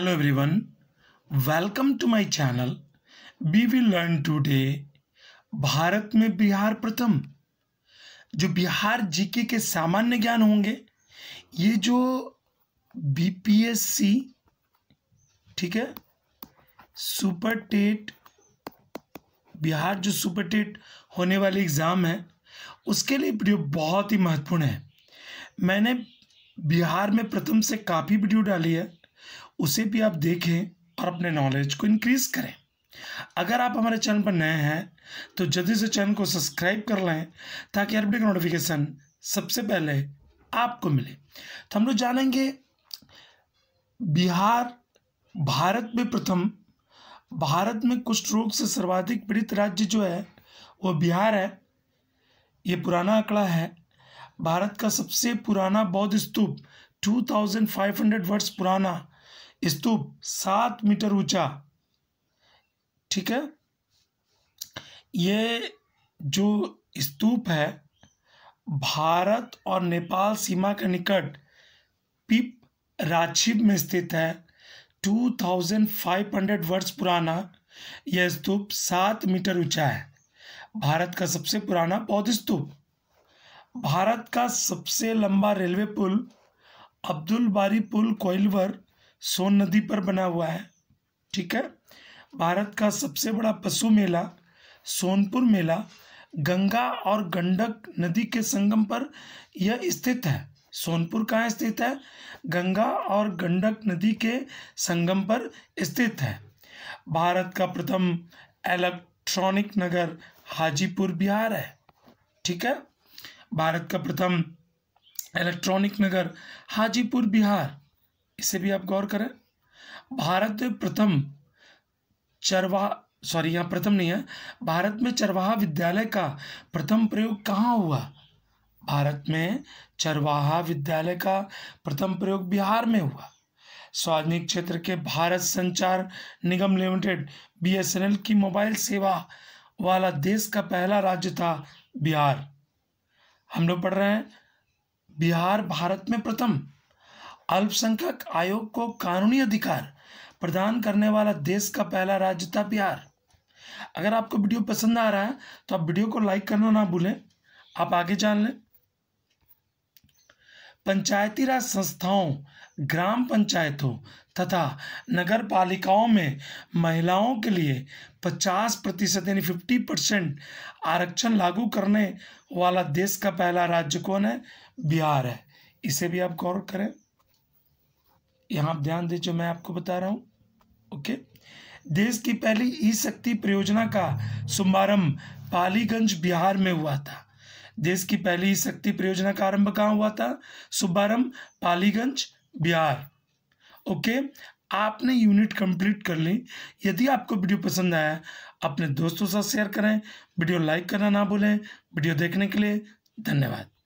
Hello everyone, welcome to my channel. We will learn today Bharat में बिहार प्रथम जो Bihar GK के सामान्य ज्ञान होंगे ये जो बीपीएससी ठीक है सुपर टेट बिहार जो सुपर टेट होने वाली एग्ज़ाम है उसके लिए वीडियो बहुत ही महत्वपूर्ण है मैंने बिहार में प्रथम से काफ़ी वीडियो डाली है उसे भी आप देखें और अपने नॉलेज को इनक्रीज करें अगर आप हमारे चैनल पर नए हैं तो जल्दी से चैनल को सब्सक्राइब कर लें ताकि अरबिक अपडेट नोटिफिकेशन सबसे पहले आपको मिले तो हम लोग जानेंगे बिहार भारत में प्रथम भारत में कुष्ठ रोग से सर्वाधिक पीड़ित राज्य जो है वो बिहार है ये पुराना आंकड़ा है भारत का सबसे पुराना बौद्ध स्तूप 2500 वर्ष पुराना स्तूप सात मीटर ऊंचा ठीक है ये जो स्तूप है भारत और नेपाल सीमा के निकट पिप राछिब में स्थित है 2500 वर्ष पुराना यह स्तूप सात मीटर ऊंचा है भारत का सबसे पुराना बौद्ध स्तूप भारत का सबसे लंबा रेलवे पुल अब्दुल बारी पुल कोइलवर सोन नदी पर बना हुआ है ठीक है भारत का सबसे बड़ा पशु मेला सोनपुर मेला गंगा और गंडक नदी के संगम पर यह स्थित है सोनपुर कहाँ स्थित है गंगा और गंडक नदी के संगम पर स्थित है भारत का प्रथम इलेक्ट्रॉनिक नगर हाजीपुर बिहार है ठीक है भारत का प्रथम इलेक्ट्रॉनिक नगर हाजीपुर बिहार इसे भी आप गौर करें भारत प्रथम चरवा सॉरी यहाँ प्रथम नहीं है भारत में चरवाहा विद्यालय का प्रथम प्रयोग कहाँ हुआ भारत में चरवाहा विद्यालय का प्रथम प्रयोग बिहार में हुआ सार्वजनिक क्षेत्र के भारत संचार निगम लिमिटेड बीएसएनएल की मोबाइल सेवा वाला देश का पहला राज्य था बिहार हम लोग पढ़ रहे हैं बिहार भारत में प्रथम अल्पसंख्यक आयोग को कानूनी अधिकार प्रदान करने वाला देश का पहला राज्य था बिहार अगर आपको वीडियो पसंद आ रहा है तो आप वीडियो को लाइक करना ना भूलें आप आगे जान लें पंचायती राज संस्थाओं ग्राम पंचायतों तथा नगर पालिकाओं में महिलाओं के लिए 50 प्रतिशत यानी फिफ्टी परसेंट आरक्षण लागू करने वाला देश का पहला राज्य कौन है बिहार है इसे भी आप गौर करें यहाँ आप ध्यान दें जो मैं आपको बता रहा हूँ ओके देश की पहली ई शक्ति परियोजना का शुभारंभ पालीगंज बिहार में हुआ था देश की पहली ई शक्ति परियोजना का आरंभ कहाँ हुआ था शुभारंभ पालीगंज बिहार ओके आपने यूनिट कंप्लीट कर ली यदि आपको वीडियो पसंद आया अपने दोस्तों साथ शेयर करें वीडियो लाइक करना ना भूलें वीडियो देखने के लिए धन्यवाद